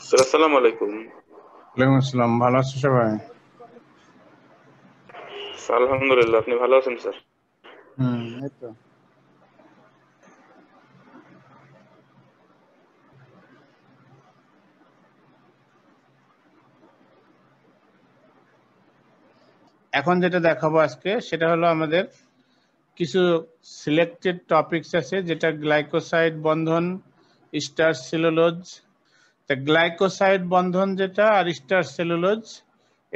আসসালামু আলাইকুম ওয়ালাইকুম আসসালাম ভালো সবাই আলহামদুলিল্লাহ আপনি ভালো আছেন স্যার হুম এই তো এখন যেটা দেখাবো আজকে সেটা হলো আমাদের কিছু সিলেক্টেড টপিকস আছে যেটা গ্লাইকোসাইড বন্ধন স্টার সিলোলজ তা গ্লাইকোসাইড বন্ধন যেটা আর স্টার সেলুলোজ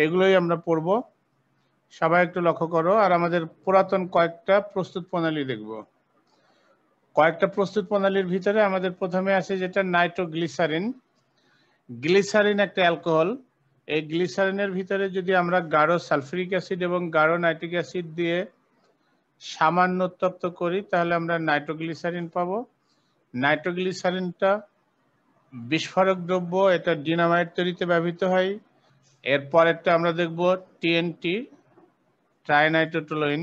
এগুলোই আমরা পড়ব সবাই একটু লক্ষ্য করো আর আমাদের পুরাতন কয়েকটা প্রস্তুত প্রণালী দেখব কয়েকটা প্রস্তুত প্রণালীর ভিতরে আমাদের প্রথমে আছে যেটা নাইট্রোগ্লিসারিন গ্লিসারিন একটা অ্যালকোহল এই গ্লিসারিনের ভিতরে যদি আমরা গাঢ় সালফিরিক অ্যাসিড এবং গাঢ় নাইট্রিক অ্যাসিড দিয়ে সামান্য উত্তপ্ত করি তাহলে আমরা নাইট্রোগ্লিসারিন পাবো নাইট্রোগ্লিসারিনটা বিস্ফোরক দ্রব্য এটা ডিনামাইট তৈরিতে ব্যবহৃত হয় এরপরেরটা আমরা দেখব টিএনটি ট্রাইনাইটোটোলোইন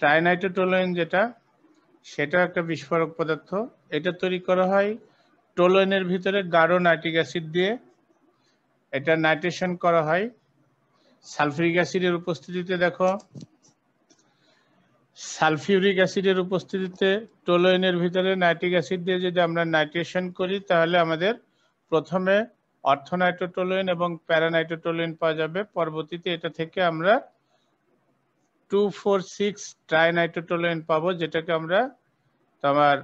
ট্রাইনাইটোটোলোইন যেটা সেটা একটা বিস্ফোরক পদার্থ এটা তৈরি করা হয় টোলোইনের ভিতরে গাঢ় নাইট্রিক অ্যাসিড দিয়ে এটা নাইট্রেশন করা হয় সালফিউরিক অ্যাসিডের উপস্থিতিতে দেখো সালফিউরিক অ্যাসিডের উপস্থিতিতে টোলোইনের ভিতরে নাইট্রিক অ্যাসিড দিয়ে যদি আমরা নাইট্রেশন করি তাহলে আমাদের প্রথমে অর্থনাইট্রোটোলোইন এবং প্যারানাইট্রোটোলোইন পাওয়া যাবে পরবর্তীতে এটা থেকে আমরা টু ফোর সিক্স ট্রাইনাইট্রোটোলোইন পাবো যেটাকে আমরা তোমার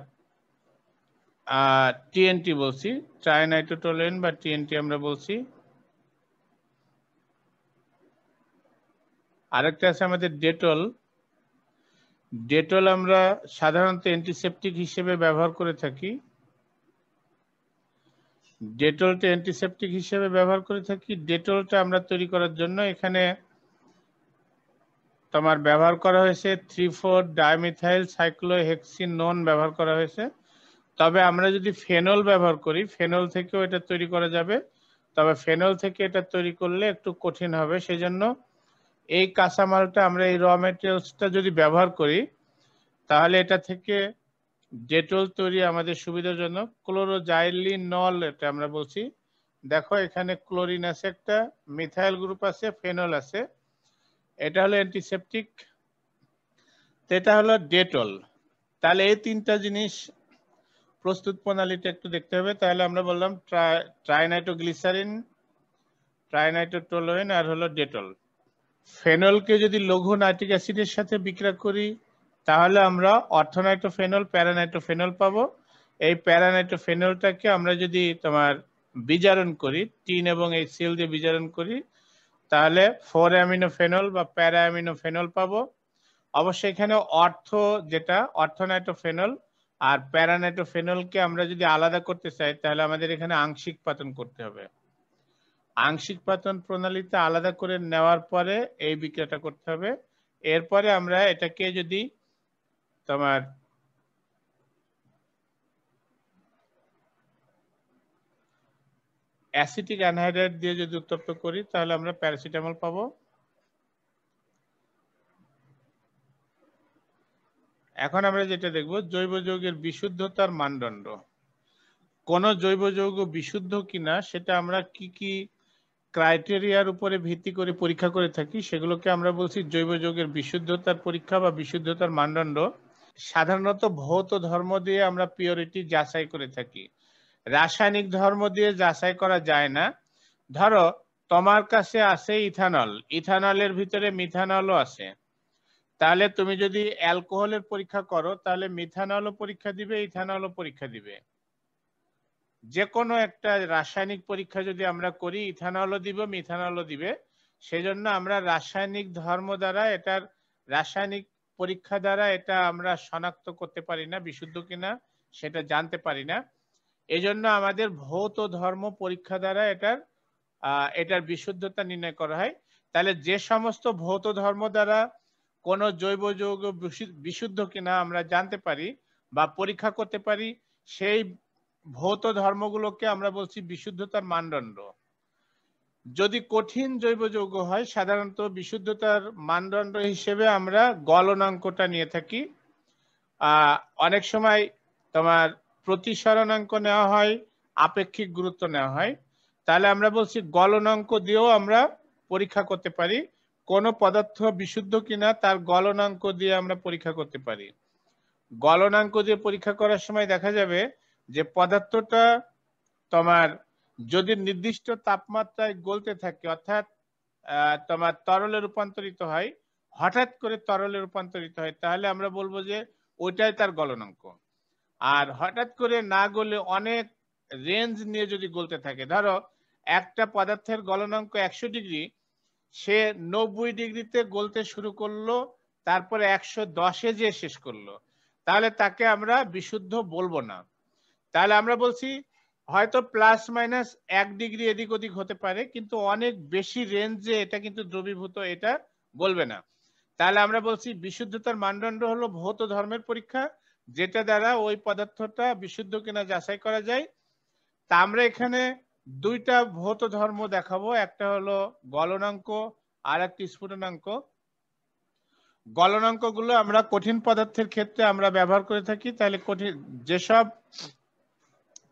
টিএনটি বলছি ট্রাইনাইট্রোটোলোইন বা টিএনটি আমরা বলছি আরেকটা আছে আমাদের ডেটল ডেটল আমরা সাধারণত অ্যান্টিসেপ্টিক হিসেবে ব্যবহার করে থাকি ডেটলটা অ্যান্টিসেপ্টিক হিসেবে ব্যবহার করে থাকি ডেটলটা আমরা তৈরি করার জন্য এখানে তোমার ব্যবহার করা হয়েছে three four dimethyl cyclohexene নন ব্যবহার করা হয়েছে তবে আমরা যদি ফেনল ব্যবহার করি ফেনল থেকেও এটা তৈরি করা যাবে তবে ফেনল থেকে এটা তৈরি করলে একটু কঠিন হবে সেজন্য জন্য এই কাঁচামালটা আমরা এই র মেটেরিয়ালসটা যদি ব্যবহার করি তাহলে এটা থেকে ডেটল তৈরি আমাদের সুবিধাজনক নল এটা আমরা বলছি দেখো এখানে ক্লোরিন আছে একটা মিথাইল গ্রুপ আছে ফেনল আছে এটা হলো অ্যান্টিসেপটিক এটা হলো ডেটল তাহলে এই তিনটা জিনিস প্রস্তুত প্রণালীটা একটু দেখতে হবে তাহলে আমরা বললাম ট্রাইনাইটোগ্লিসারিন ট্রাইনাইটোটোলোয়েন আর হলো ডেটল ফেনলকে যদি লঘু নাইট্রিক অ্যাসিডের সাথে বিক্রয় করি তাহলে আমরা অর্থনাইট্রোফেনল প্যারানাইট্রোফেনল পাব এই প্যারানাইট্রোফেনলটাকে আমরা যদি তোমার বিজারণ করি টিন এবং এই সিল দিয়ে বিজারণ করি তাহলে ফোর অ্যামিনোফেনল বা প্যারা অ্যামিনোফেনল পাবো অবশ্য এখানে অর্থ যেটা অর্থনাইট্রোফেনল আর প্যারানাইট্রোফেনলকে আমরা যদি আলাদা করতে চাই তাহলে আমাদের এখানে আংশিক পাতন করতে হবে আংশিক পাচন প্রণালীতে আলাদা করে নেওয়ার পরে এই বিক্রিয়াটা করতে হবে এরপরে আমরা এটাকে যদি তোমার অ্যাসিটিক অ্যানহাইড্রাইড দিয়ে যদি উত্তপ্ত করি তাহলে আমরা প্যারাসিটামল পাবো এখন আমরা যেটা দেখব জৈব যৌগের বিশুদ্ধতার মানদণ্ড কোন জৈব যৌগ বিশুদ্ধ কিনা সেটা আমরা কি কি ক্রাইটেরিয়ার উপরে ভিত্তি করে পরীক্ষা করে থাকি সেগুলোকে আমরা বলছি জৈব যৌগের বিশুদ্ধতার পরীক্ষা বা বিশুদ্ধতার মানদণ্ড সাধারণত ভৌত ধর্ম দিয়ে আমরা পিওরিটি যাচাই করে থাকি রাসায়নিক ধর্ম দিয়ে যাচাই করা যায় না ধরো তোমার কাছে আছে ইথানল ইথানলের ভিতরে মিথানলও আছে তাহলে তুমি যদি অ্যালকোহলের পরীক্ষা করো তাহলে মিথানলও পরীক্ষা দিবে ইথানলও পরীক্ষা দিবে যে কোনো একটা রাসায়নিক পরীক্ষা যদি আমরা করি ইথানলও দিব মিথানলও দিবে সেজন্য আমরা রাসায়নিক ধর্ম দ্বারা এটার রাসায়নিক পরীক্ষা দ্বারা এটা আমরা শনাক্ত করতে পারি না বিশুদ্ধ কিনা সেটা জানতে পারি না এজন্য আমাদের ভৌত ধর্ম পরীক্ষা দ্বারা এটার এটার বিশুদ্ধতা নির্ণয় করা হয় তাহলে যে সমস্ত ভৌত ধর্ম দ্বারা কোনো জৈব যৌগ বিশুদ্ধ কিনা আমরা জানতে পারি বা পরীক্ষা করতে পারি সেই ভৌত ধর্মগুলোকে আমরা বলছি বিশুদ্ধতার মানদণ্ড যদি কঠিন জৈব যৌগ হয় সাধারণত বিশুদ্ধতার মানদণ্ড হিসেবে আমরা গলনাঙ্কটা নিয়ে থাকি অনেক সময় তোমার প্রতিসরণাঙ্ক নেওয়া হয় আপেক্ষিক গুরুত্ব নেওয়া হয় তাহলে আমরা বলছি গলনাঙ্ক দিয়েও আমরা পরীক্ষা করতে পারি কোন পদার্থ বিশুদ্ধ কিনা তার গলনাঙ্ক দিয়ে আমরা পরীক্ষা করতে পারি গলনাঙ্ক দিয়ে পরীক্ষা করার সময় দেখা যাবে যে পদার্থটা তোমার যদি নির্দিষ্ট তাপমাত্রায় গলতে থাকে অর্থাৎ তোমার তরলে রূপান্তরিত হয় হঠাৎ করে তরলে রূপান্তরিত হয় তাহলে আমরা বলবো যে ওইটাই তার গলনাঙ্ক আর হঠাৎ করে না গলে অনেক রেঞ্জ নিয়ে যদি গলতে থাকে ধরো একটা পদার্থের গলনাঙ্ক একশো ডিগ্রি সে নব্বই ডিগ্রিতে গলতে শুরু করলো তারপরে একশো দশে যেয়ে শেষ করলো তাহলে তাকে আমরা বিশুদ্ধ বলবো না তাহলে আমরা বলছি হয়তো প্লাস মাইনাস এক ডিগ্রি এদিক ওদিক হতে পারে কিন্তু অনেক বেশি রেঞ্জে এটা কিন্তু দ্রবীভূত এটা বলবে না তাহলে আমরা বলছি বিশুদ্ধতার মানদণ্ড হলো ভৌত ধর্মের পরীক্ষা যেটা দ্বারা ওই পদার্থটা বিশুদ্ধ কিনা যাচাই করা যায় তা আমরা এখানে দুইটা ভৌত ধর্ম দেখাবো একটা হলো গলনাঙ্ক আর একটি স্ফুটনাঙ্ক গলনাঙ্কগুলো আমরা কঠিন পদার্থের ক্ষেত্রে আমরা ব্যবহার করে থাকি তাহলে কঠিন যেসব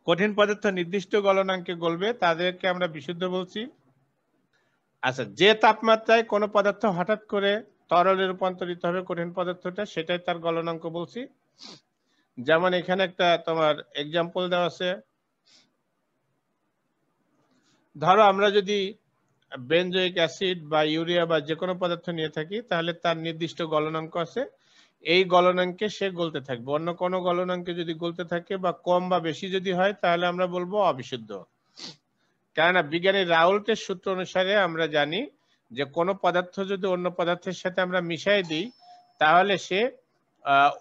কঠিন পদার্থ নির্দিষ্ট গলনাঙ্কে গলবে তাদেরকে আমরা বিশুদ্ধ বলছি আচ্ছা যে তাপমাত্রায় কোনো পদার্থ হঠাৎ করে তরলে রূপান্তরিত হবে কঠিন পদার্থটা সেটাই তার গলনাঙ্ক বলছি যেমন এখানে একটা তোমার এক্সাম্পল দেওয়া আছে ধরো আমরা যদি বেনজয়িক অ্যাসিড বা ইউরিয়া বা যে কোনো পদার্থ নিয়ে থাকি তাহলে তার নির্দিষ্ট গলনাঙ্ক আছে এই গলনাঙ্কে সে গলতে থাকবে অন্য কোন গলনাঙ্কে যদি গলতে থাকে বা কম বা বেশি যদি হয় তাহলে আমরা বলবো অবিশুদ্ধ কেননা বিজ্ঞানী রাউলটের সূত্র অনুসারে আমরা জানি যে কোনো পদার্থ যদি অন্য পদার্থের সাথে আমরা মিশাই দিই তাহলে সে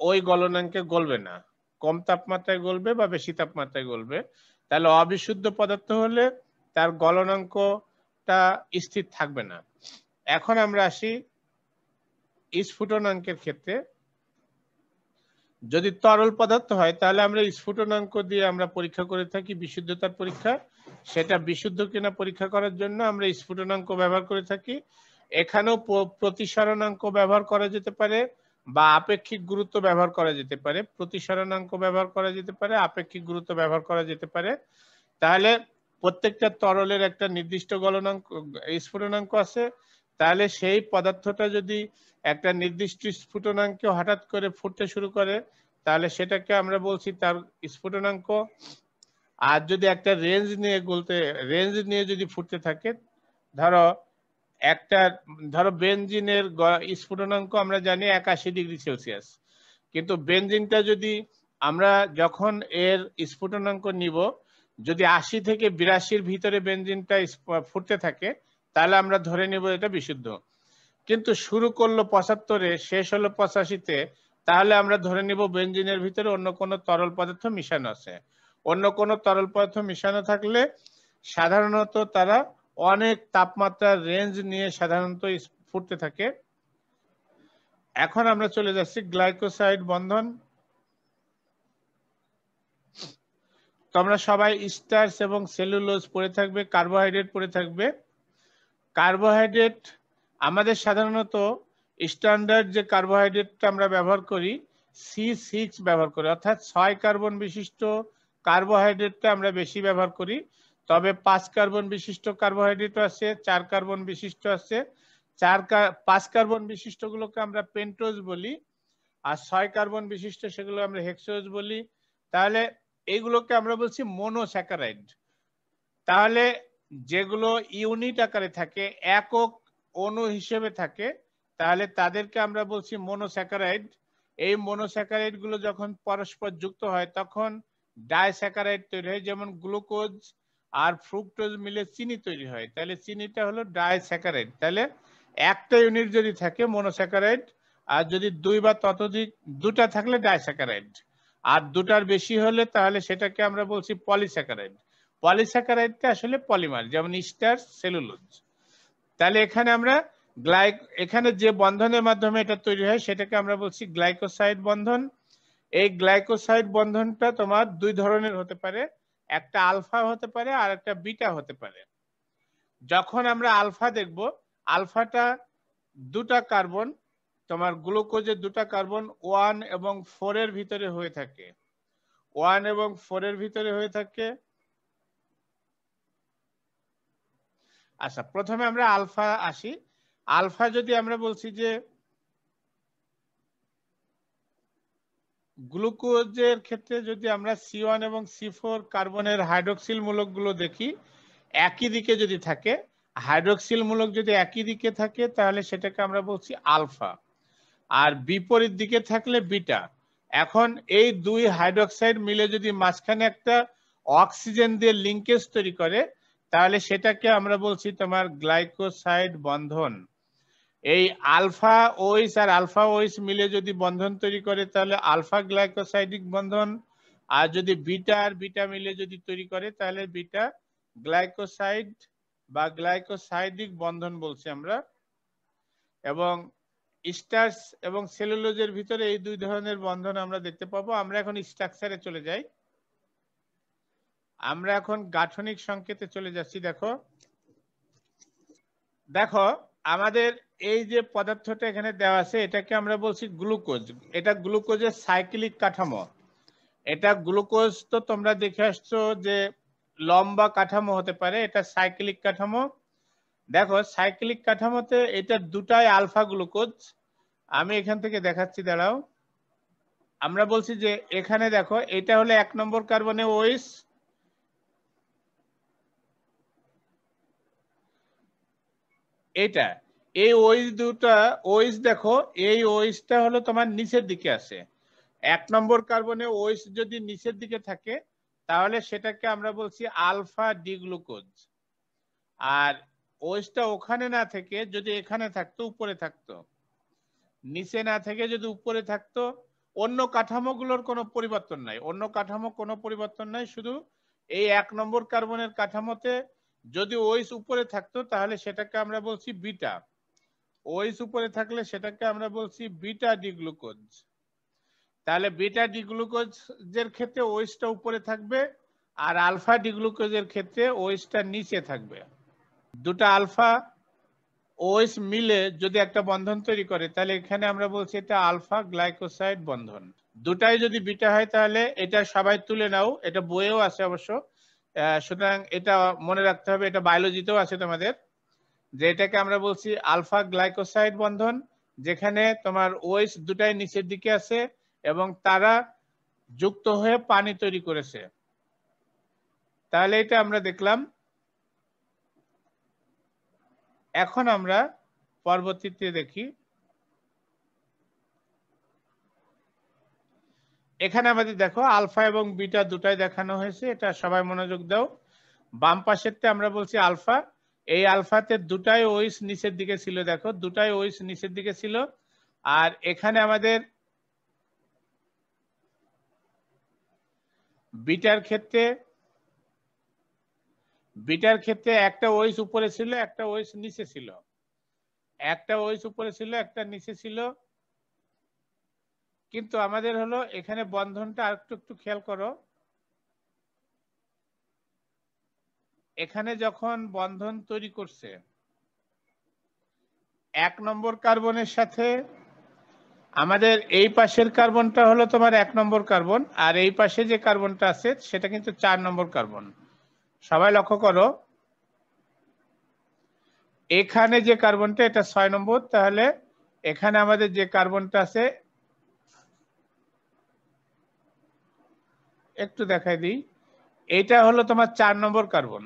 ওই গলনাঙ্কে গলবে না কম তাপমাত্রায় গলবে বা বেশি তাপমাত্রায় গলবে তাহলে অবিশুদ্ধ পদার্থ হলে তার গলনাঙ্কটা স্থির থাকবে না এখন আমরা আসি স্ফুটনাঙ্কের ক্ষেত্রে যদি তরল পদার্থ হয় তাহলে আমরা স্ফুটনাঙ্ক দিয়ে আমরা পরীক্ষা করে থাকি বিশুদ্ধতার পরীক্ষা সেটা বিশুদ্ধ কিনা পরীক্ষা করার জন্য আমরা স্ফুটনাঙ্ক ব্যবহার করে থাকি এখানেও প্রতিসরণাঙ্ক ব্যবহার করা যেতে পারে বা আপেক্ষিক গুরুত্ব ব্যবহার করা যেতে পারে প্রতিসরণাঙ্ক ব্যবহার করা যেতে পারে আপেক্ষিক গুরুত্ব ব্যবহার করা যেতে পারে তাহলে প্রত্যেকটা তরলের একটা নির্দিষ্ট গলনাঙ্ক স্ফুটনাঙ্ক আছে তাহলে সেই পদার্থটা যদি একটা নির্দিষ্ট স্ফুটনাঙ্ক হঠাৎ করে ফুটতে শুরু করে তাহলে সেটাকে আমরা বলছি তার স্ফুটনাঙ্ক আর যদি একটা রেঞ্জ নিয়ে গলতে রেঞ্জ নিয়ে যদি ফুটতে থাকে ধরো একটা ধরো বেঞ্জিনের স্ফুটনাঙ্ক আমরা জানি একাশি ডিগ্রি সেলসিয়াস কিন্তু বেঞ্জিনটা যদি আমরা যখন এর স্ফুটনাঙ্ক নিব যদি আশি থেকে বিরাশির ভিতরে বেঞ্জিনটা ফুটতে থাকে তাহলে আমরা ধরে নিব এটা বিশুদ্ধ কিন্তু শুরু করলো পঁচাত্তরে শেষ হলো পঁচাশিতে তাহলে আমরা ধরে নিব বেঞ্জিনের ভিতরে অন্য কোনো তরল পদার্থ মিশানো আছে অন্য কোনো তরল পদার্থ মিশানো থাকলে সাধারণত তারা অনেক তাপমাত্রার রেঞ্জ নিয়ে সাধারণত ফুটতে থাকে এখন আমরা চলে যাচ্ছি গ্লাইকোসাইড বন্ধন তোমরা সবাই স্টার্স এবং সেলুলোজ পড়ে থাকবে কার্বোহাইড্রেট পড়ে থাকবে কার্বোহাইড্রেট আমাদের সাধারণত স্ট্যান্ডার্ড যে কার্বোহাইড্রেটটা আমরা ব্যবহার করি সি সিক্স ব্যবহার করি অর্থাৎ ছয় কার্বন বিশিষ্ট কার্বোহাইড্রেটটা আমরা বেশি ব্যবহার করি তবে পাঁচ কার্বন বিশিষ্ট কার্বোহাইড্রেটও আছে চার কার্বন বিশিষ্ট আছে চার পাঁচ কার্বন বিশিষ্টগুলোকে আমরা পেন্টোজ বলি আর ছয় কার্বন বিশিষ্ট সেগুলো আমরা হেক্সোজ বলি তাহলে এইগুলোকে আমরা বলছি মোনোস্যাকারাইড তাহলে যেগুলো ইউনিট আকারে থাকে একক অণু হিসেবে থাকে তাহলে তাদেরকে আমরা বলছি মনোস্যাকারাইড এই মনোস্যাকারাইড গুলো যখন পরস্পর যুক্ত হয় তখন ডাইস্যাকারাইড তৈরি হয় যেমন গ্লুকোজ আর ফ্রুক্টোজ মিলে চিনি তৈরি হয় তাহলে চিনিটা হলো ডাইস্যাকারাইড তাহলে একটা ইউনিট যদি থাকে মনোস্যাকারাইড আর যদি দুই বা ততোধিক দুটা থাকলে ডাইস্যাকারাইড আর দুটার বেশি হলে তাহলে সেটাকে আমরা বলছি পলিস্যাকারাইড পলিস্যাকারাইডটা আসলে পলিমার যেমন ইস্টার সেলুলোজ তাহলে এখানে আমরা গ্লাই এখানে যে বন্ধনের মাধ্যমে এটা তৈরি হয় সেটাকে আমরা বলছি গ্লাইকোসাইড বন্ধন এই গ্লাইকোসাইড বন্ধনটা তোমার দুই ধরনের হতে পারে একটা আলফা হতে পারে আর একটা বিটা হতে পারে যখন আমরা আলফা দেখব আলফাটা দুটা কার্বন তোমার গ্লুকোজের দুটা কার্বন ওয়ান এবং ফোরের ভিতরে হয়ে থাকে ওয়ান এবং ফোরের ভিতরে হয়ে থাকে আচ্ছা প্রথমে আমরা আলফা আসি আলফা যদি আমরা বলছি যে গ্লুকোজের ক্ষেত্রে যদি আমরা সি ওয়ান এবং সি ফোর কার্বনের হাইড্রোক্সিল মূলকগুলো দেখি একই দিকে যদি থাকে হাইড্রোক্সিল মূলক যদি একই দিকে থাকে তাহলে সেটাকে আমরা বলছি আলফা আর বিপরীত দিকে থাকলে বিটা এখন এই দুই হাইড্রোক্সাইড মিলে যদি মাঝখানে একটা অক্সিজেন দিয়ে লিঙ্কেজ তৈরি করে তাহলে সেটাকে আমরা বলছি তোমার গ্লাইকোসাইড বন্ধন এই আলফা ওইস আর আলফা ওইস মিলে যদি বন্ধন তৈরি করে তাহলে আলফা গ্লাইকোসাইডিক বন্ধন আর যদি বিটা আর বিটা মিলে যদি তৈরি করে তাহলে বিটা গ্লাইকোসাইড বা গ্লাইকোসাইডিক বন্ধন বলছি আমরা এবং স্টার্স এবং সেলুলোজের ভিতরে এই দুই ধরনের বন্ধন আমরা দেখতে পাবো আমরা এখন স্ট্রাকচারে চলে যাই আমরা এখন গাঠনিক সংকেতে চলে যাচ্ছি দেখো দেখো আমাদের এই যে পদার্থটা এখানে দেওয়া আছে এটাকে আমরা বলছি গ্লুকোজ এটা গ্লুকোজের সাইক্লিক কাঠামো এটা গ্লুকোজ তো তোমরা দেখে আসছো যে লম্বা কাঠামো হতে পারে এটা সাইক্লিক কাঠামো দেখো সাইক্লিক কাঠামোতে এটা দুটাই আলফা গ্লুকোজ আমি এখান থেকে দেখাচ্ছি দাঁড়াও আমরা বলছি যে এখানে দেখো এটা হলো এক নম্বর কার্বনে ওইস এটা এই ওইস দুটা ওইস দেখো এই ওইসটা হলো তোমার নিচের দিকে আছে এক নম্বর কার্বনে ওইস যদি নিচের দিকে থাকে তাহলে সেটাকে আমরা বলছি আলফা ডি গ্লুকোজ আর ওইসটা ওখানে না থেকে যদি এখানে থাকতো উপরে থাকতো নিচে না থেকে যদি উপরে থাকতো অন্য কাঠামোগুলোর কোনো পরিবর্তন নাই অন্য কাঠামো কোনো পরিবর্তন নাই শুধু এই এক নম্বর কার্বনের কাঠামোতে যদি ওইস উপরে থাকতো তাহলে সেটাকে আমরা বলছি বিটা ওইস উপরে থাকলে সেটাকে আমরা বলছি বিটা ডিগ্লুকোজ তাহলে বিটা ডিগ্লুকোজের ক্ষেত্রে ওইসটা উপরে থাকবে আর আলফা ডিগ্লুকোজের ক্ষেত্রে ওইসটা নিচে থাকবে দুটা আলফা ওইস মিলে যদি একটা বন্ধন তৈরি করে তাহলে এখানে আমরা বলছি এটা আলফা গ্লাইকোসাইড বন্ধন দুটাই যদি বিটা হয় তাহলে এটা সবাই তুলে নাও এটা বইয়েও আছে অবশ্য সুতরাং এটা মনে রাখতে হবে এটা বায়োলজিতেও আছে তোমাদের যে এটাকে আমরা বলছি আলফা গ্লাইকোসাইড বন্ধন যেখানে তোমার ওয়েস দুটাই নিচের দিকে আছে এবং তারা যুক্ত হয়ে পানি তৈরি করেছে তাহলে এটা আমরা দেখলাম এখন আমরা পরবর্তীতে দেখি এখানে আমাদের দেখো আলফা এবং বিটা দুটাই দেখানো হয়েছে এটা সবাই মনোযোগ দাও বাম পাশের আমরা বলছি আলফা এই আলফাতে দুটাই ওইস নিচের দিকে ছিল দেখো দুটাই ওইস নিচের দিকে ছিল আর এখানে আমাদের বিটার ক্ষেত্রে বিটার ক্ষেত্রে একটা ওইস উপরে ছিল একটা ওইস নিচে ছিল একটা ওইস উপরে ছিল একটা নিচে ছিল কিন্তু আমাদের হলো এখানে বন্ধনটা আর একটু একটু খেয়াল করো এখানে যখন বন্ধন তৈরি করছে এক নম্বর কার্বনের সাথে আমাদের এই পাশের কার্বনটা হলো তোমার এক নম্বর কার্বন আর এই পাশে যে কার্বনটা আছে সেটা কিন্তু চার নম্বর কার্বন সবাই লক্ষ্য করো এখানে যে কার্বনটা এটা ছয় নম্বর তাহলে এখানে আমাদের যে কার্বনটা আছে একটু দেখাই দিই এটা হলো তোমার চার নম্বর কার্বন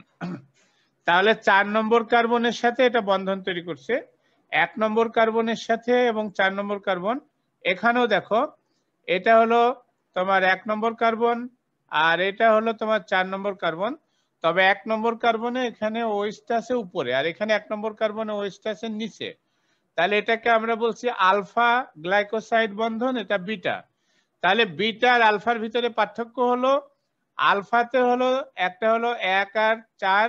তাহলে চার নম্বর কার্বনের সাথে এটা বন্ধন তৈরি করছে এক নম্বর কার্বনের সাথে এবং চার নম্বর কার্বন এখানেও দেখো এটা হলো তোমার এক নম্বর কার্বন আর এটা হলো তোমার চার নম্বর কার্বন তবে এক নম্বর কার্বনে এখানে ওয়েস্ট আছে উপরে আর এখানে এক নম্বর কার্বনে ওয়েস্ট আছে নিচে তাহলে এটাকে আমরা বলছি আলফা গ্লাইকোসাইড বন্ধন এটা বিটা তাহলে বিটা আর আলফার ভিতরে পার্থক্য হলো আলফাতে হলো একটা হলো এক আর চার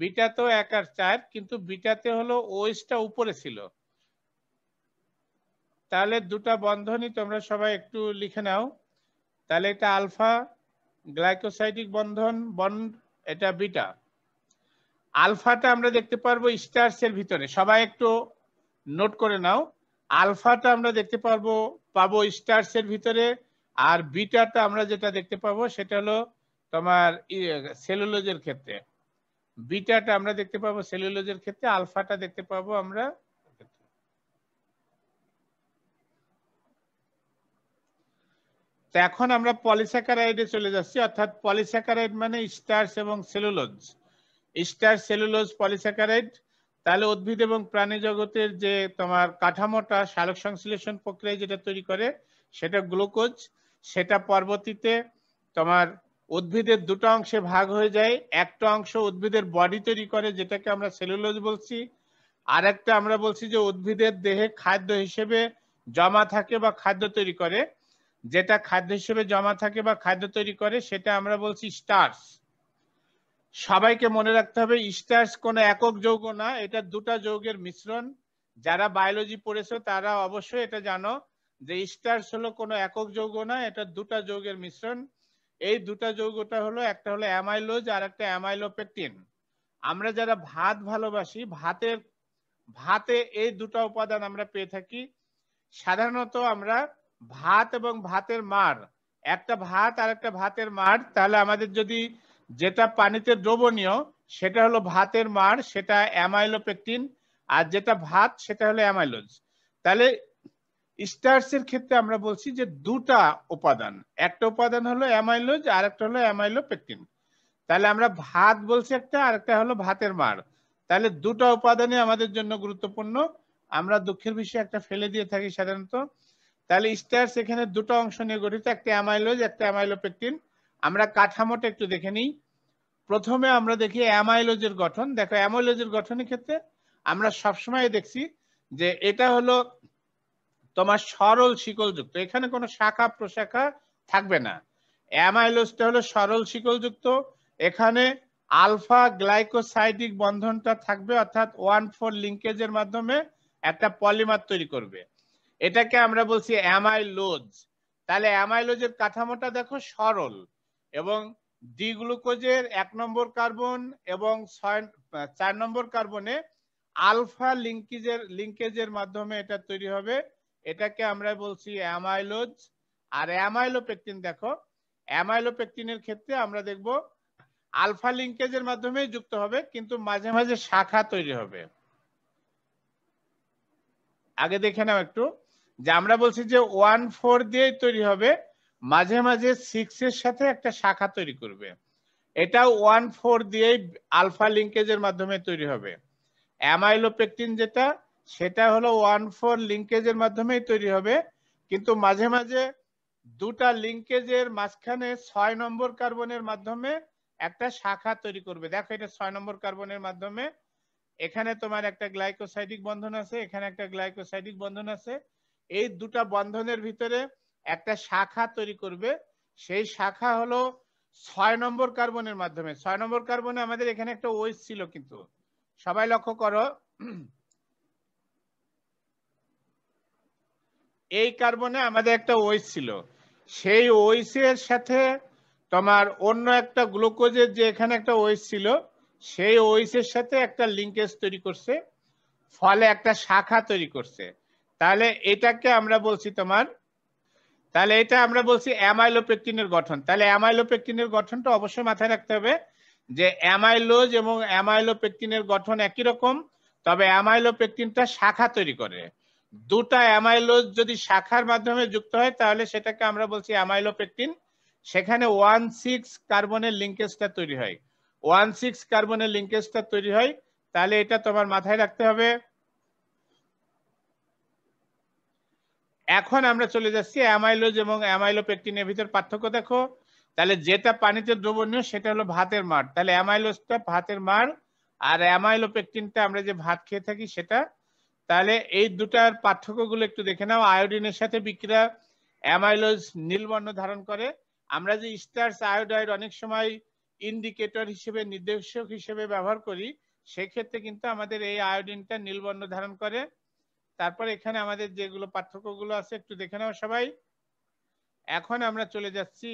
বিটা তো এক আর চার কিন্তু বিটাতে হলো ওয়েসটা উপরে ছিল তাহলে দুটা বন্ধনই তোমরা সবাই একটু লিখে নাও তাহলে এটা আলফা গ্লাইকোসাইটিক বন্ধন বন্ড এটা বিটা আলফাটা আমরা দেখতে পারবো স্টার্স ভিতরে সবাই একটু নোট করে নাও আলফাটা আমরা দেখতে পারবো পাবো স্টার্সের ভিতরে আর বিটাটা আমরা যেটা দেখতে পাবো সেটা হলো তোমার সেলুলোজের ক্ষেত্রে বিটাটা আমরা দেখতে পাবো সেলুলোজের ক্ষেত্রে আলফাটা দেখতে পাবো আমরা এখন আমরা পলিস্যাকারাইডে চলে যাচ্ছি অর্থাৎ পলিস্যাকারাইড মানে স্টার্স এবং সেলুলোজ স্টার সেলুলোজ পলিস্যাকারাইড তাহলে উদ্ভিদ এবং প্রাণী জগতের যে তোমার কাঠামোটা সালোক সংশ্লেষণ প্রক্রিয়ায় যেটা তৈরি করে সেটা গ্লুকোজ সেটা পরবর্তীতে তোমার উদ্ভিদের দুটো অংশে ভাগ হয়ে যায় একটা অংশ উদ্ভিদের বডি তৈরি করে যেটাকে আমরা সেলুলোজ বলছি আর একটা আমরা বলছি যে উদ্ভিদের দেহে খাদ্য হিসেবে জমা থাকে বা খাদ্য তৈরি করে যেটা খাদ্য হিসেবে জমা থাকে বা খাদ্য তৈরি করে সেটা আমরা বলছি স্টার্স সবাইকে মনে রাখতে হবে ইস্টাস কোনো একক যৌগ না এটা দুটা যৌগের মিশ্রণ যারা বায়োলজি পড়েছো তারা অবশ্যই এটা জানো যে স্টার্স হলো কোনো একক যৌগ না এটা দুটা যৌগের মিশ্রণ এই দুটা যৌগটা হলো একটা হলো অ্যামাইলোজ আর একটা অ্যামাইলোপেকটিন আমরা যারা ভাত ভালোবাসি ভাতের ভাতে এই দুটা উপাদান আমরা পেয়ে থাকি সাধারণত আমরা ভাত এবং ভাতের মার একটা ভাত আর একটা ভাতের মার তাহলে আমাদের যদি যেটা পানিতে দ্রবণীয় সেটা হলো ভাতের মার সেটা অ্যামাইলোপেকটিন আর যেটা ভাত সেটা হলো অ্যামাইলোজ তাহলে স্টার্সের ক্ষেত্রে আমরা বলছি যে দুটা উপাদান একটা উপাদান হলো অ্যামাইলোজ আর একটা হলো অ্যামাইলোপেকটিন তাহলে আমরা ভাত বলছি একটা আর একটা হলো ভাতের মার তাহলে দুটা উপাদানই আমাদের জন্য গুরুত্বপূর্ণ আমরা দুঃখের বিষয়ে একটা ফেলে দিয়ে থাকি সাধারণত তাহলে স্টার্স এখানে দুটো অংশ নিয়ে গঠিত একটা অ্যামাইলোজ একটা অ্যামাইলোপেকটিন আমরা কাঠামোটা একটু দেখে নিই প্রথমে আমরা দেখি অ্যামাইলোজের গঠন দেখো অ্যামাইলোজের গঠনের ক্ষেত্রে আমরা সবসময় দেখছি যে এটা হলো তোমার সরল শিকলযুক্ত এখানে কোনো শাখা প্রশাখা থাকবে না অ্যামাইলোজটা হলো সরল শিকলযুক্ত এখানে আলফা গ্লাইকোসাইডিক বন্ধনটা থাকবে অর্থাৎ ওয়ান ফোর লিঙ্কেজের মাধ্যমে একটা পলিমার তৈরি করবে এটাকে আমরা বলছি অ্যামাইলোজ তাহলে অ্যামাইলোজের কাঠামোটা দেখো সরল এবং ডি গ্লুকোজের এক নম্বর কার্বন এবং ছয় চার নম্বর কার্বনে আলফা লিঙ্কেজের লিঙ্কেজের মাধ্যমে এটা তৈরি হবে এটাকে আমরা বলছি অ্যামাইলোজ আর অ্যামাইলোপেকটিন দেখো অ্যামাইলোপেকটিনের ক্ষেত্রে আমরা দেখব আলফা লিঙ্কেজের মাধ্যমে যুক্ত হবে কিন্তু মাঝে মাঝে শাখা তৈরি হবে আগে দেখে নাও একটু যে আমরা বলছি যে ওয়ান ফোর দিয়েই তৈরি হবে মাঝে মাঝে সিক্স এর সাথে একটা শাখা তৈরি করবে এটা ওয়ান ফোর দিয়ে আলফা লিঙ্কেজের মাধ্যমে তৈরি হবে অ্যামাইলোপেকটিন যেটা সেটা হলো ওয়ান ফোর লিঙ্কেজের মাধ্যমেই তৈরি হবে কিন্তু মাঝে মাঝে দুটা লিঙ্কেজের মাঝখানে ছয় নম্বর কার্বনের মাধ্যমে একটা শাখা তৈরি করবে দেখো এটা ছয় নম্বর কার্বনের মাধ্যমে এখানে তোমার একটা গ্লাইকোসাইডিক বন্ধন আছে এখানে একটা গ্লাইকোসাইডিক বন্ধন আছে এই দুটা বন্ধনের ভিতরে একটা শাখা তৈরি করবে সেই শাখা হলো ছয় নম্বর কার্বনের মাধ্যমে ছয় নম্বর কার্বনে আমাদের এখানে একটা ওয়েস ছিল কিন্তু সবাই লক্ষ্য করো এই কার্বনে আমাদের একটা ওয়েস ছিল সেই ওয়েসের সাথে তোমার অন্য একটা গ্লুকোজের যে এখানে একটা ওয়েস ছিল সেই ওয়েসের সাথে একটা লিঙ্কেজ তৈরি করছে ফলে একটা শাখা তৈরি করছে তাহলে এটাকে আমরা বলছি তোমার তাহলে এটা আমরা বলছি অ্যামাইলোপেকটিনের গঠন তাহলে অ্যামাইলোপেকটিনের গঠনটা অবশ্যই মাথায় রাখতে হবে যে অ্যামাইলোজ এবং অ্যামাইলোপেকটিনের গঠন একই রকম তবে অ্যামাইলোপেকটিনটা শাখা তৈরি করে দুটা অ্যামাইলোজ যদি শাখার মাধ্যমে যুক্ত হয় তাহলে সেটাকে আমরা বলছি অ্যামাইলোপেকটিন সেখানে ওয়ান সিক্স কার্বনের লিঙ্কেজটা তৈরি হয় ওয়ান সিক্স কার্বনের লিঙ্কেজটা তৈরি হয় তাহলে এটা তোমার মাথায় রাখতে হবে এখন আমরা চলে যাচ্ছি অ্যামাইলোজ এবং অ্যামাইলোপেকটিনের ভিতর পার্থক্য দেখো তাহলে যেটা পানিতে দ্রবণীয় সেটা হলো ভাতের মার তাহলে অ্যামাইলোজটা ভাতের মার আর অ্যামাইলোপেকটিনটা আমরা যে ভাত খেয়ে থাকি সেটা তাহলে এই দুটার পার্থক্যগুলো একটু দেখে নাও আয়োডিনের সাথে বিক্রিয়া অ্যামাইলোজ নীলবর্ণ ধারণ করে আমরা যে স্টার্স আয়োডাইড অনেক সময় ইন্ডিকেটর হিসেবে নির্দেশক হিসেবে ব্যবহার করি সেক্ষেত্রে কিন্তু আমাদের এই আয়োডিনটা নীলবর্ণ ধারণ করে তারপর এখানে আমাদের যেগুলো পার্থক্যগুলো আছে একটু দেখে নাও সবাই এখন আমরা চলে যাচ্ছি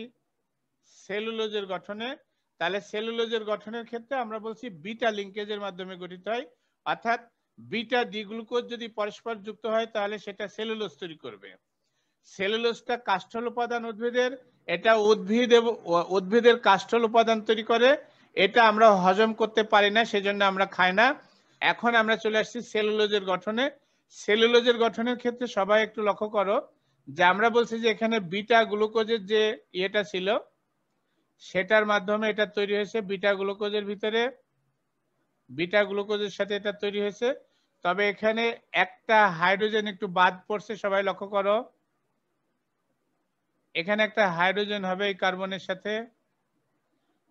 সেলুলোজের গঠনে তাহলে সেলুলোজের গঠনের ক্ষেত্রে আমরা বলছি বিটা লিঙ্কেজের মাধ্যমে গঠিত হয় অর্থাৎ বিটা গ্লুকোজ যদি পরস্পর যুক্ত হয় তাহলে সেটা সেলুলোজ তৈরি করবে সেলুলোজটা কাষ্ঠল উপাদান উদ্ভিদের এটা উদ্ভিদ এবং উদ্ভিদের কাষ্ঠল উপাদান তৈরি করে এটা আমরা হজম করতে পারি না সেজন্য আমরা খাই না এখন আমরা চলে আসছি সেলুলোজের গঠনে সেলুলোজের গঠনের ক্ষেত্রে সবাই একটু লক্ষ্য করো যে আমরা বলছি যে এখানে বিটা গ্লুকোজের যে ইয়েটা ছিল সেটার মাধ্যমে এটা তৈরি হয়েছে বিটা গ্লুকোজের ভিতরে বিটা গ্লুকোজের সাথে এটা তৈরি হয়েছে তবে এখানে একটা হাইড্রোজেন একটু বাদ পড়ছে সবাই লক্ষ্য করো এখানে একটা হাইড্রোজেন হবে এই কার্বনের সাথে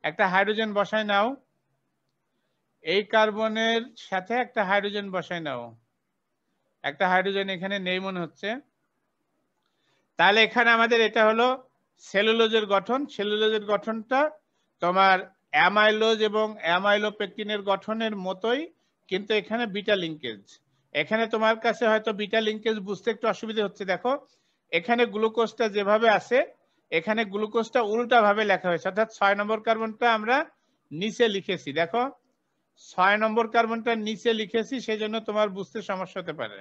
একটা হাইড্রোজেন বসায় নাও এই কার্বনের সাথে একটা হাইড্রোজেন বসায় নাও একটা হাইড্রোজেন এখানে নেই মনে হচ্ছে তাহলে এখানে আমাদের এটা হলো সেলুলোজের গঠন সেলুলোজের গঠনটা তোমার অ্যামাইলোজ এবং অ্যামাইলোপেকটিনের গঠনের মতোই কিন্তু এখানে বিটা লিঙ্কেজ এখানে তোমার কাছে হয়তো বিটা লিঙ্কেজ বুঝতে একটু অসুবিধা হচ্ছে দেখো এখানে গ্লুকোজটা যেভাবে আছে এখানে গ্লুকোজটা উল্টাভাবে লেখা হয়েছে অর্থাৎ ছয় নম্বর কার্বনটা আমরা নিচে লিখেছি দেখো ছয় নম্বর কার্বনটা নিচে লিখেছি সেই জন্য তোমার বুঝতে সমস্যা হতে পারে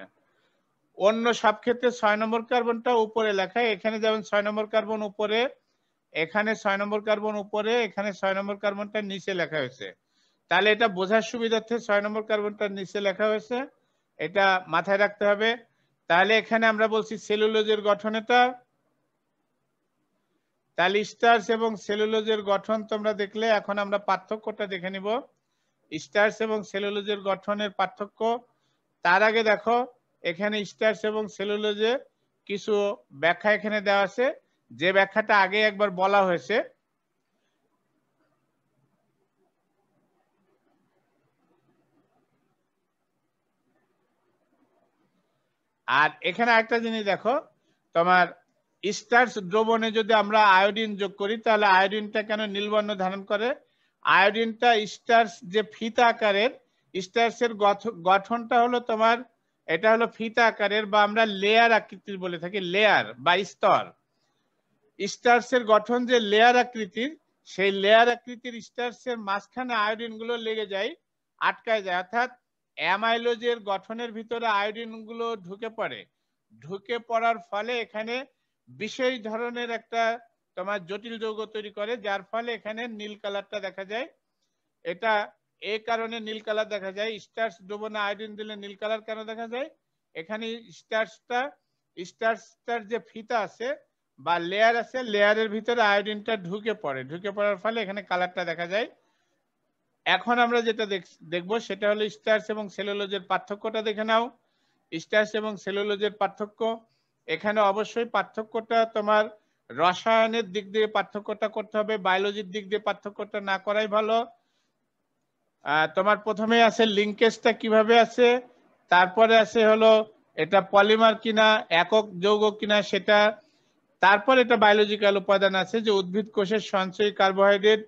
অন্য সব ক্ষেত্রে ছয় নম্বর কার্বনটা উপরে লেখা এখানে যেমন ছয় নম্বর কার্বন উপরে এখানে ছয় নম্বর কার্বন উপরে এখানে ছয় নম্বর কার্বনটা নিচে লেখা হয়েছে তাহলে এটা বোঝার সুবিধার্থে ছয় নম্বর কার্বনটা নিচে লেখা হয়েছে এটা মাথায় রাখতে হবে তাহলে এখানে আমরা বলছি সেলুলোজের গঠন এটা তাহলে স্টার্স এবং সেলুলোজের গঠন তোমরা দেখলে এখন আমরা পার্থক্যটা দেখে নিব স্টার্স এবং সেলুলোজের গঠনের পার্থক্য তার আগে দেখো এখানে স্টার্স এবং সেলুলোজে কিছু ব্যাখ্যা এখানে দেওয়া আছে যে ব্যাখ্যাটা আগে একবার বলা হয়েছে আর এখানে একটা জিনিস দেখো তোমার স্টার্স দ্রবণে যদি আমরা আয়োডিন যোগ করি তাহলে আয়োডিনটা কেন নীলবর্ণ ধারণ করে আয়োডিনটা স্টার্স যে ফিতা আকারের স্টার্সের গঠনটা হলো তোমার এটা হলো ফিতা আকারের বা আমরা লেয়ার আকৃতির বলে থাকি লেয়ার বা স্তর স্টার্সের গঠন যে লেয়ার আকৃতির সেই লেয়ার আকৃতির স্টার্সের মাঝখানে আয়োডিনগুলো লেগে যায় আটকায় যায় অর্থাৎ অ্যামাইলোজের গঠনের ভিতরে আয়োডিনগুলো ঢুকে পড়ে ঢুকে পড়ার ফলে এখানে বিশেষ ধরনের একটা তোমার জটিল যৌগ তৈরি করে যার ফলে এখানে নীল কালারটা দেখা যায় এটা এ কারণে নীল কালার দেখা যায় স্টার্স দ্রবণে আয়োডিন দিলে নীল কালার কেন দেখা যায় এখানে স্টার্সটা স্টার্সটার যে ফিতা আছে বা লেয়ার আছে লেয়ারের ভিতরে আয়োডিনটা ঢুকে পড়ে ঢুকে পড়ার ফলে এখানে কালারটা দেখা যায় এখন আমরা যেটা দেখব সেটা হলো স্টার্স এবং সেলুলোজের পার্থক্যটা দেখে নাও স্টার্স এবং সেলুলোজের পার্থক্য এখানে অবশ্যই পার্থক্যটা তোমার রসায়নের দিক দিয়ে পার্থক্যটা করতে হবে বায়োলজির দিক দিয়ে পার্থক্যটা না করাই ভালো তোমার প্রথমে আছে লিঙ্কেজটা কিভাবে আছে তারপরে আছে হলো এটা পলিমার কিনা একক যৌগ কিনা সেটা তারপর এটা বায়োলজিক্যাল উপাদান আছে যে উদ্ভিদ কোষের সঞ্চয়ী কার্বোহাইড্রেট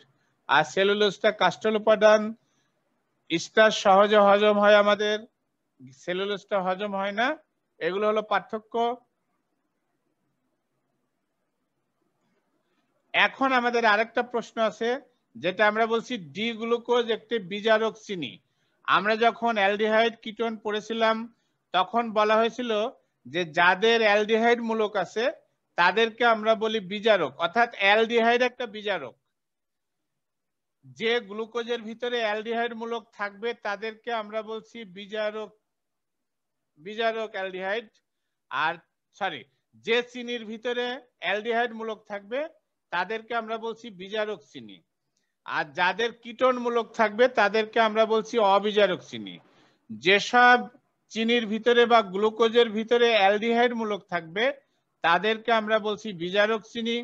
আর সেলুলোসটা কাস্টল উপাদান স্টার সহজে হজম হয় আমাদের সেলুলোসটা হজম হয় না এগুলো হলো পার্থক্য এখন আমাদের আরেকটা প্রশ্ন আছে যেটা আমরা বলছি ডি গ্লুকোজ একটি বিজারক চিনি আমরা যখন অ্যালডিহাইড কিটোন পড়েছিলাম তখন বলা হয়েছিল যে যাদের অ্যালডিহাইড মূলক আছে তাদেরকে আমরা বলি বিজারক অর্থাৎ অ্যালডিহাইড একটা বিজারক যে গ্লুকোজের ভিতরে অ্যালডিহাইড মূলক থাকবে তাদেরকে আমরা বলছি বিজারক বিজারক অ্যালডিহাইড আর সরি যে চিনির ভিতরে অ্যালডিহাইড মূলক থাকবে তাদেরকে আমরা বলছি বিজারক চিনি আর যাদের কীটনমূলক থাকবে তাদেরকে আমরা বলছি অবিজারক চিনি যেসব চিনির ভিতরে বা গ্লুকোজের ভিতরে অ্যালডিহাইড মূলক থাকবে তাদেরকে আমরা বলছি বিজারক চিনি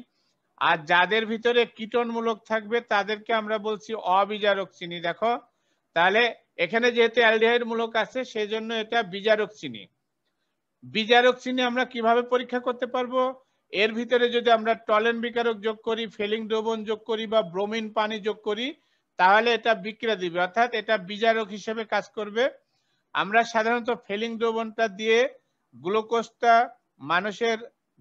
আর যাদের ভিতরে কীটনমূলক থাকবে তাদেরকে আমরা বলছি অবিজারক চিনি দেখো তাহলে এখানে যেহেতু অ্যালডিহাইড মূলক আছে সেই জন্য এটা বিজারক চিনি বিজারক চিনি আমরা কিভাবে পরীক্ষা করতে পারবো এর ভিতরে যদি আমরা টলেন বিকারক যোগ করি ফেলিং দ্রবণ যোগ করি বা ব্রোমিন পানি যোগ করি তাহলে এটা বিক্রিয়া দিবে অর্থাৎ এটা বিজারক হিসেবে কাজ করবে আমরা সাধারণত ফেলিং দ্রবণটা দিয়ে গ্লুকোজটা মানুষের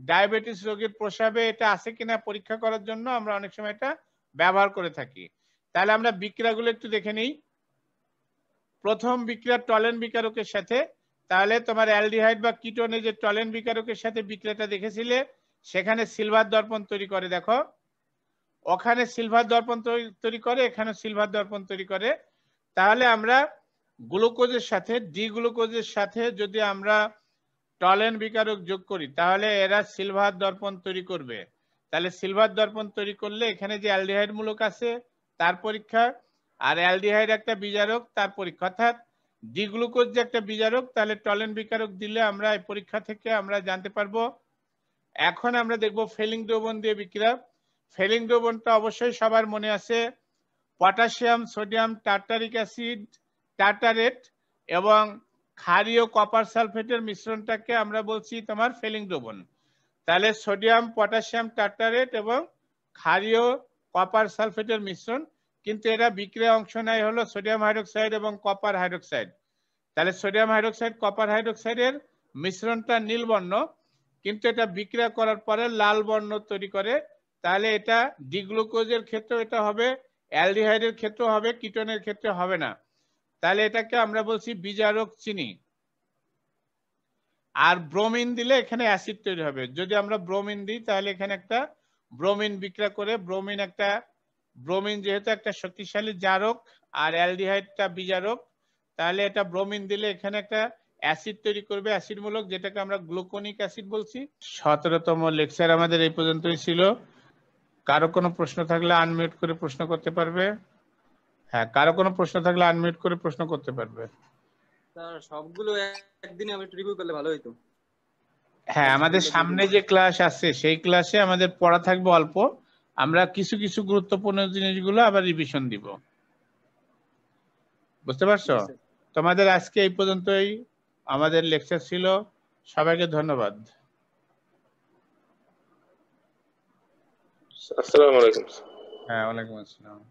ডায়াবেটিস রোগীর প্রসাবে এটা আছে কিনা পরীক্ষা করার জন্য আমরা অনেক সময় এটা ব্যবহার করে থাকি তাহলে আমরা বিক্রিয়াগুলো একটু দেখে নিই প্রথম বিক্রিয়া টলেন বিকারকের সাথে তাহলে তোমার অ্যালডিহাইড বা কিটোনে যে টলেন বিকারকের সাথে বিক্রিয়াটা দেখেছিলে সেখানে সিলভার দর্পণ তৈরি করে দেখো ওখানে সিলভার দর্পণ তৈরি করে এখানে সিলভার দর্পণ তৈরি করে তাহলে আমরা গ্লুকোজের সাথে ডি গ্লুকোজের সাথে যদি আমরা টলেন বিকারক যোগ করি তাহলে এরা সিলভার দর্পণ তৈরি করবে তাহলে সিলভার দর্পণ তৈরি করলে এখানে যে অ্যালডিহাইড মূলক আছে তার পরীক্ষা আর অ্যালডিহাইড একটা বিজারক তার পরীক্ষা অর্থাৎ ডি গ্লুকোজ যে একটা বিজারক তাহলে টলেন বিকারক দিলে আমরা এই পরীক্ষা থেকে আমরা জানতে পারবো এখন আমরা দেখব ফেলিং দ্রবণ দিয়ে বিক্রিয়া ফেলিং দ্রবণটা অবশ্যই সবার মনে আছে potassium sodium tartaric acid tartrate এবং ক্ষারীয় কপার সালফেটের মিশ্রণটাকে আমরা বলছি তোমার ফেলিং দ্রবণ তাহলে সোডিয়াম পটাশিয়াম টার্টারেট এবং ক্ষারীয় কপার সালফেটের মিশ্রণ কিন্তু এরা বিক্রিয়া অংশ নেয় হলো সোডিয়াম হাইড্রোক্সাইড এবং কপার হাইড্রোক্সাইড তাহলে সোডিয়াম হাইড্রোক্সাইড কপার হাইড্রোক্সাইডের মিশ্রণটা নীলবর্ণ কিন্তু এটা বিক্রিয়া করার পরে লাল বর্ণ তৈরি করে তাহলে এটা ডিগ্লুকোজের ক্ষেত্রে এটা হবে অ্যালডিহাইডের ক্ষেত্রে হবে কিটনের ক্ষেত্রে হবে না তাহলে এটাকে আমরা বলছি বিজারক চিনি আর ব্রোমিন দিলে এখানে অ্যাসিড তৈরি হবে যদি আমরা ব্রোমিন দিই তাহলে এখানে একটা ব্রোমিন বিক্রিয়া করে ব্রোমিন একটা ব্রোমিন যেহেতু একটা শক্তিশালী জারক আর অ্যালডিহাইডটা বিজারক তাহলে এটা ব্রোমিন দিলে এখানে একটা অ্যাসিড তৈরি করবে অ্যাসিড মূলক যেটাকে আমরা গ্লুকোনিক অ্যাসিড বলছি সতেরোতম লেকচার আমাদের এই পর্যন্তই ছিল কারো কোনো প্রশ্ন থাকলে আনমিউট করে প্রশ্ন করতে পারবে হ্যাঁ কারো কোনো প্রশ্ন থাকলে আনমিউট করে প্রশ্ন করতে পারবে স্যার সবগুলো একদিনে আমি রিভিউ করলে ভালো হইতো হ্যাঁ আমাদের সামনে যে ক্লাস আছে সেই ক্লাসে আমাদের পড়া থাকবে অল্প আমরা কিছু কিছু গুরুত্বপূর্ণ জিনিসগুলো আবার রিভিশন দিব বুঝতে পারছো তোমাদের আজকে এই পর্যন্তই আমাদের লেকচার ছিল সবাইকে ধন্যবাদ আসসালামু আলাইকুম হ্যাঁ ওয়ালাইকুম আসসালাম